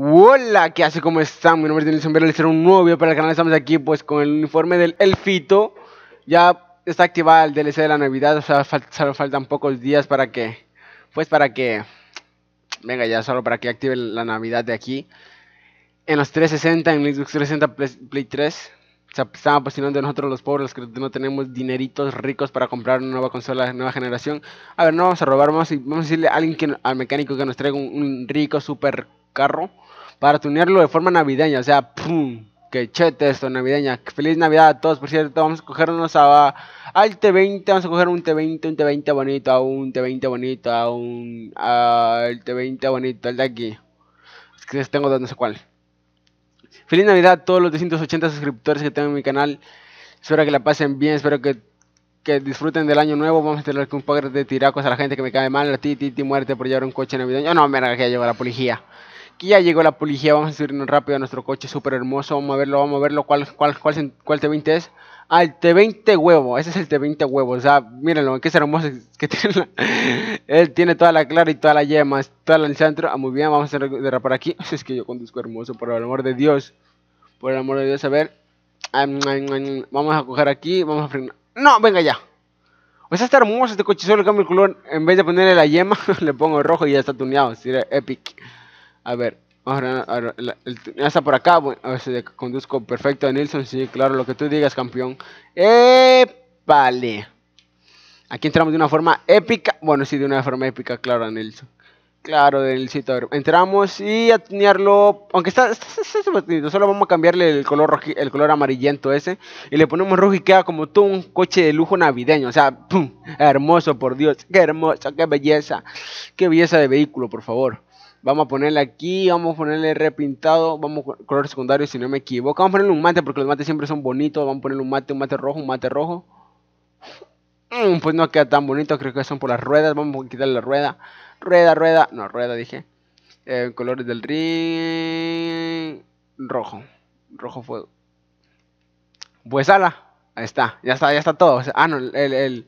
Hola, ¿qué hace? ¿Cómo están? Mi nombre es Nelson y un nuevo video para el canal. Estamos aquí pues con el uniforme del Elfito. Ya está activado el DLC de la Navidad, o sea, solo faltan pocos días para que... Pues para que... Venga ya, solo para que active la Navidad de aquí. En los 360, en Xbox 360, Play 3 se apasionando nosotros los pobres, que no tenemos dineritos ricos para comprar una nueva consola de nueva generación. A ver, no vamos a robar, vamos a, vamos a decirle a alguien que, al mecánico que nos traiga un, rico super carro para tunearlo de forma navideña, o sea, ¡pum! Que chete esto, navideña. Feliz Navidad a todos, por cierto. Vamos a cogernos a, al T20. Vamos a coger un T20, un T20 bonito, a un T20 bonito, a un. T20 bonito, al de aquí. Es que tengo dos, no sé cuál. Feliz Navidad a todos los 280 suscriptores que tengo en mi canal. Espero que la pasen bien, espero que, que disfruten del año nuevo. Vamos a tener que un par de tiracos a la gente que me cae mal. A ti, ti, ti, muerte por llevar un coche en navideño. Ah, no, mira, que lleva la policía. Aquí ya llegó la policía, vamos a subirnos rápido a nuestro coche súper hermoso, vamos a verlo, vamos a verlo, ¿cuál, cuál, cuál, cuál T20 es? Ah, el T20 huevo, ese es el T20 huevo, o sea, mírenlo, qué es hermoso que tiene Él tiene toda la clara y toda la yema, toda la centro, ah, muy bien, vamos a derrapar aquí, es que yo conduzco hermoso, por el amor de Dios, por el amor de Dios, a ver, ah, mm, ah, mm, ah, mm, vamos a coger aquí, vamos a frenar, no, venga ya, o sea, está hermoso este coche, solo cambio el color. En vez de ponerle la yema, le pongo rojo y ya está tuneado. Sería epic. A ver, ahora, hasta por acá, bueno, a ver si conduzco perfecto a Nelson... Sí, claro, lo que tú digas, campeón. ¡Épale! Aquí entramos de una forma épica. Bueno, sí, de una forma épica, claro, Nelson. Claro, Nilsito. A entramos y a tunearlo. Aunque está, está, solo vamos a cambiarle el color el color amarillento ese. Y le ponemos rojo y queda como todo un coche de lujo navideño. O sea, ¡pum! hermoso, por Dios. Qué hermoso, qué belleza. Qué belleza de vehículo, por favor. Vamos a ponerle aquí, vamos a ponerle repintado, vamos a color secundario si no me equivoco. Vamos a ponerle un mate porque los mates siempre son bonitos. Vamos a ponerle un mate, un mate rojo, un mate rojo. Mm, pues no queda tan bonito, creo que son por las ruedas. Vamos a quitarle la rueda. Rueda, rueda. No, rueda dije. Eh, colores del ring. Rojo. Rojo fuego. Pues ala. Ahí está. Ya está, ya está todo. ah, no, el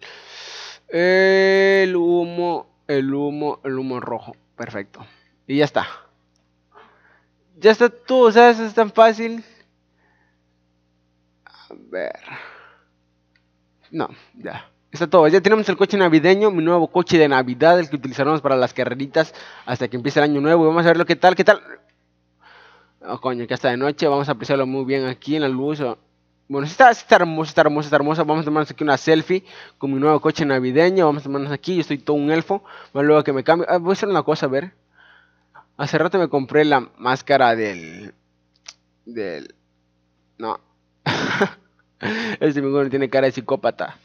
humo. El humo, el humo rojo. Perfecto. Y ya está. Ya está todo, sabes, es tan fácil. A ver. No, ya. Está todo. Ya tenemos el coche navideño, mi nuevo coche de Navidad, el que utilizaremos para las carreritas hasta que empiece el año nuevo. Y vamos a ver lo que tal, qué tal. Oh, coño, que hasta de noche. Vamos a apreciarlo muy bien aquí en la luz. Bueno, está, está hermoso, está hermoso, está hermoso Vamos a tomarnos aquí una selfie con mi nuevo coche navideño. Vamos a tomarnos aquí. Yo estoy todo un elfo. luego que me cambie. Ah, voy a hacer una cosa, a ver. Hace rato me compré la máscara del... Del... No. este pingüino tiene cara de psicópata.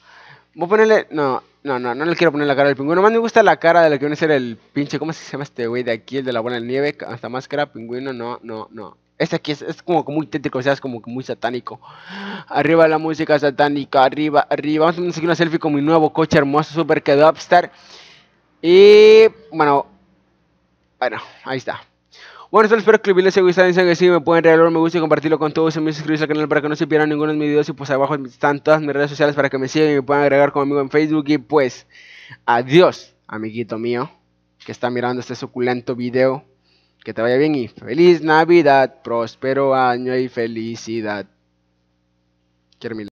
Voy a ponerle... No, no, no, no le quiero poner la cara del pingüino. Más me gusta la cara de lo que viene a ser el pinche... ¿Cómo se llama este güey de aquí? El de la buena nieve. Hasta máscara, pingüino. No, no, no. Este aquí es, como muy tétrico, o sea, es como muy satánico. Arriba la música satánica, arriba, arriba. Vamos a seguir una selfie con mi nuevo coche hermoso, Super upstar Y bueno, bueno, ahí está. Bueno, solo espero que les haya gustado. Si que me pueden regalar un me gusta y compartirlo con todos. me suscribirse al canal para que no se pierdan ninguno de mis videos. Y pues abajo están todas mis redes sociales para que me sigan y me puedan agregar conmigo en Facebook. Y pues, adiós, amiguito mío, que está mirando este suculento video. Que te vaya bien y feliz Navidad, próspero año y felicidad. Quiero